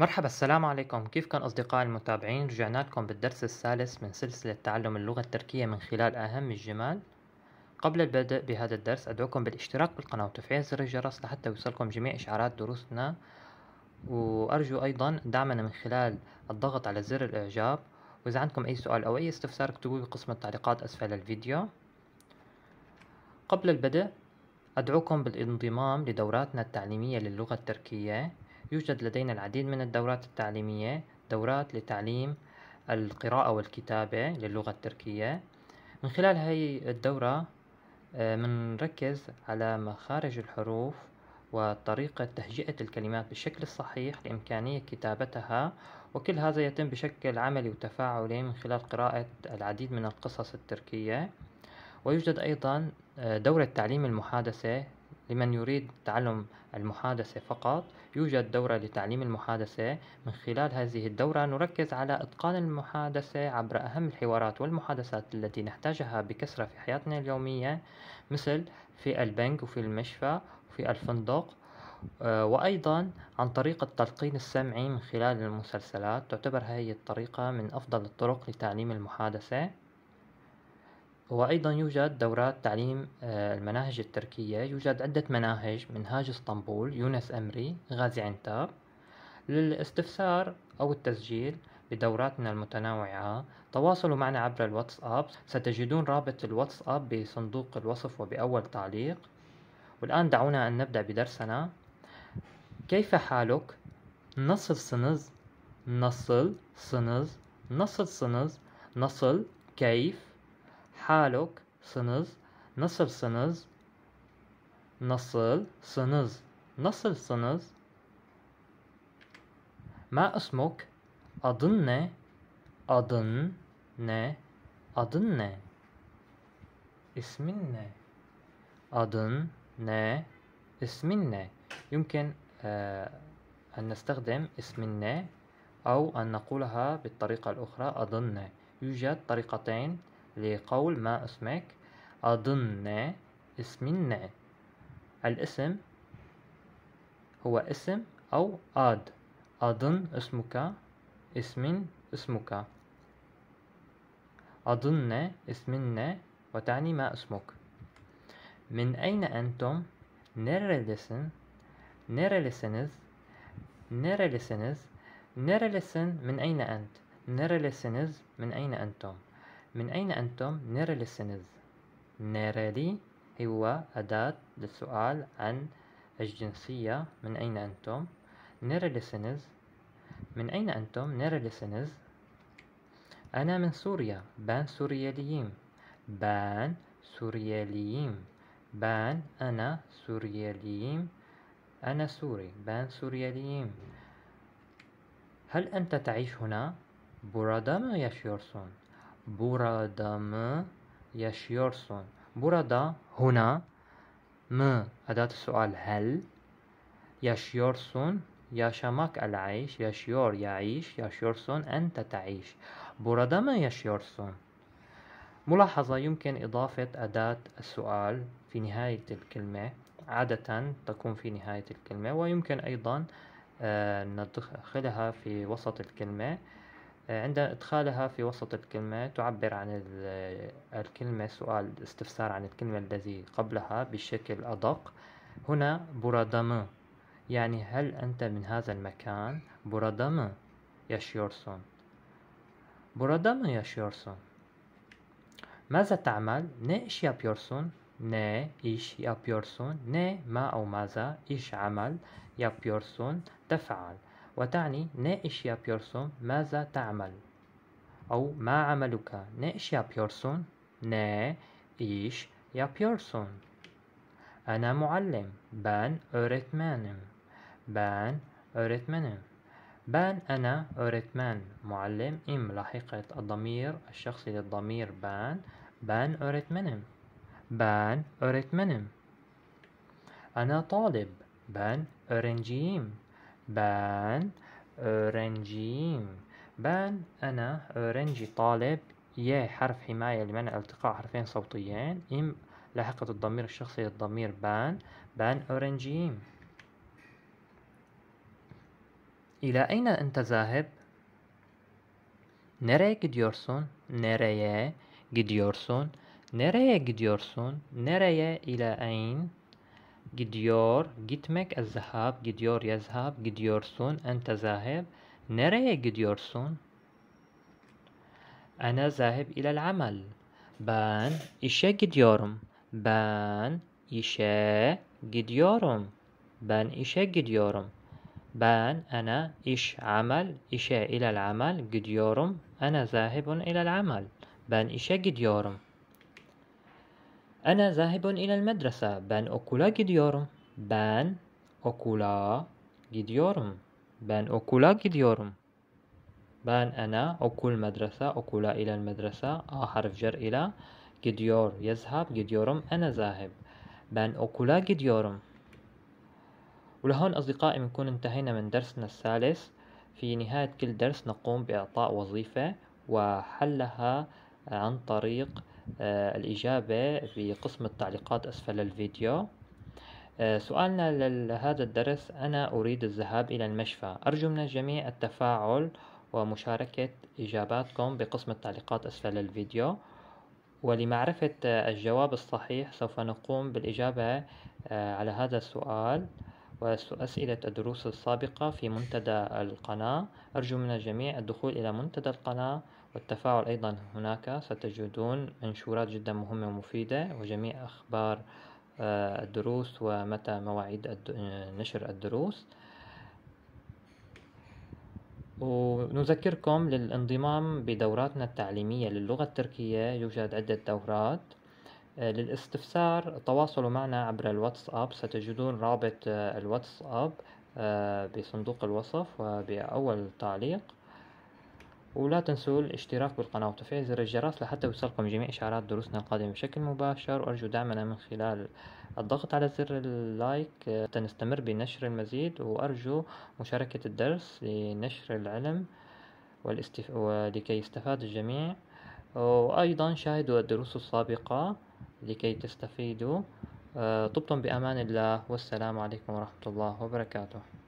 مرحبا السلام عليكم كيف كان أصدقائي المتابعين رجعنا لكم بالدرس الثالث من سلسلة تعلم اللغة التركية من خلال أهم الجمال قبل البدء بهذا الدرس أدعوكم بالاشتراك بالقناة وتفعيل زر الجرس لحتى يوصلكم جميع إشعارات دروسنا وأرجو أيضا دعمنا من خلال الضغط على زر الإعجاب وإذا عندكم أي سؤال أو أي استفسار اكتبوه بقسم التعليقات أسفل الفيديو قبل البدء أدعوكم بالانضمام لدوراتنا التعليمية للغة التركية يوجد لدينا العديد من الدورات التعليمية دورات لتعليم القراءة والكتابة للغة التركية من خلال هاي الدورة آه، منركز على مخارج الحروف وطريقة تهجئة الكلمات بالشكل الصحيح لإمكانية كتابتها وكل هذا يتم بشكل عملي وتفاعلي من خلال قراءة العديد من القصص التركية ويوجد أيضا آه، دورة تعليم المحادثة لمن يريد تعلم المحادثة فقط يوجد دورة لتعليم المحادثة من خلال هذه الدورة نركز على إتقان المحادثة عبر أهم الحوارات والمحادثات التي نحتاجها بكثرة في حياتنا اليومية مثل في البنك وفي المشفى وفي الفندق آه، وأيضا عن طريق التلقين السمعي من خلال المسلسلات تعتبر هذه الطريقة من أفضل الطرق لتعليم المحادثة وأيضا يوجد دورات تعليم آه، المناهج التركية يوجد عدة مناهج منهاج اسطنبول يونس أمري غازي عنتاب للاستفسار أو التسجيل بدوراتنا المتنوعة تواصلوا معنا عبر الواتساب ستجدون رابط الواتساب بصندوق الوصف وبأول تعليق والآن دعونا أن نبدأ بدرسنا كيف حالك؟ نصل سنز نصل سنز نصل سنز نصل كيف حالك صنز نصل صنز ما اسمك نصل صنز ما اسمك أظن أظن ن أظن adın أظن ن ne يمكن آه، أن نستخدم اسم أو أن نقولها بالطريقة الأخرى أظن يوجد طريقتين لقول ما اسمك أظن اسمنا الاسم هو اسم أو أد أظن اسمك اسم اسمك أظن اسمنا وتعني ما اسمك من أين أنتم؟ نرى لسن نرى لسنز نرى لسنز نرى لسن من أين أنت؟ نرى لسنز من أين أنتم؟ من أين أنتم؟ نيرلسنز نيرالي هو أداة للسؤال عن الجنسية من أين أنتم؟ نيرلسنز من أين أنتم؟ نيرلسنز أنا من سوريا بان سورياليين بان سورياليين بان أنا سورياليين أنا سوري بان سورياليين هل أنت تعيش هنا؟ Burada mı yaşıyorsun? burada mı yaşıyorsun? Burada huna mı أداة السؤال هل yaşıyorsun yaşamak العيش yaşıyor يعيش yaşıyorsun أنت تعيش burada mı yaşıyorsun؟ ملاحظة يمكن إضافة أداة السؤال في نهاية الكلمة عادة تكون في نهاية الكلمة ويمكن أيضا ندخلها في وسط الكلمة عند إدخالها في وسط الكلمة تعبر عن الكلمة سؤال استفسار عن الكلمة الذي قبلها بشكل أدق هنا برادما يعني هل أنت من هذا المكان بورادامي ياشيورسون بورادامي ياشيورسون ماذا تعمل نيش إيش yapıyorsun ني إيش yapıyorsun ني ما أو ماذا إيش عمل yapıyorsun تفعل وتعني نائش يا بيرسون ماذا تعمل أو ما عملك نائش يا بيرسون نائش إيش يا بيرسون أنا معلم بان أوريتمانم بان أوريتمانم بان أنا أوريتمان معلم إم لاحقة الضمير الشخصي للضمير بان بان أوريتمانم بان أوريتمانم أنا طالب بان أورنجيم بان öğrenciyim. بان أنا öğrenci طالب ي حرف حماية لمنع التقاء حرفين صوتيين إم لاحقة الضمير الشخصي الضمير بان بان أورنجيم إلى أين أنت ذاهب؟ Nereye جديورسون Nereye جديورسون Nereye جديورسون Nereye إلى أين؟ Gidiyor. Gitmek ezzehab. Gidiyor yezhab. Gidiyorsun. Ente zahib. Nereye gidiyorsun? Ana zahib ilel amel. Ben işe gidiyorum. Ben işe gidiyorum. Ben işe gidiyorum. Ben, ana, iş, amel, işe, ilel amel, gidiyorum. Ana zahibun ilel amel. Ben işe gidiyorum. أنا ذاهب إلى المدرسة بان أوكولا جيديورم بان أوكولا جيديورم بان أوكولا جيديورم بان أنا أكل مدرسة أكولا إلى المدرسة آ حرف جر إلى جديور يذهب جديورم أنا ذاهب بان أكولا جديورم ولهون أصدقائي بنكون انتهينا من درسنا الثالث في نهاية كل درس نقوم بإعطاء وظيفة وحلها عن طريق آه، الإجابة في قسم التعليقات أسفل الفيديو آه، سؤالنا لهذا الدرس أنا أريد الذهاب إلى المشفى أرجو من الجميع التفاعل ومشاركة إجاباتكم بقسم التعليقات أسفل الفيديو ولمعرفة آه، الجواب الصحيح سوف نقوم بالإجابة على هذا السؤال وأسئلة الدروس السابقة في منتدى القناة أرجو من الجميع الدخول إلى منتدى القناة والتفاعل أيضا هناك ستجدون منشورات جدا مهمة ومفيدة وجميع أخبار آه، الدروس ومتى مواعيد نشر الدروس ونذكركم للانضمام بدوراتنا التعليمية للغة التركية يوجد عدة دورات آه، للاستفسار تواصلوا معنا عبر الواتساب ستجدون رابط آه، الواتساب بصندوق الوصف وبأول تعليق ولا تنسوا الاشتراك بالقناة وتفعيل زر الجرس لحتى يوصلكم جميع إشعارات دروسنا القادمة بشكل مباشر وأرجو دعمنا من خلال الضغط على زر اللايك حتى نستمر بنشر المزيد وأرجو مشاركة الدرس لنشر العلم والاستف... ولكي يستفاد الجميع وأيضا شاهدوا الدروس السابقة لكي تستفيدوا طبتم بأمان الله والسلام عليكم ورحمة الله وبركاته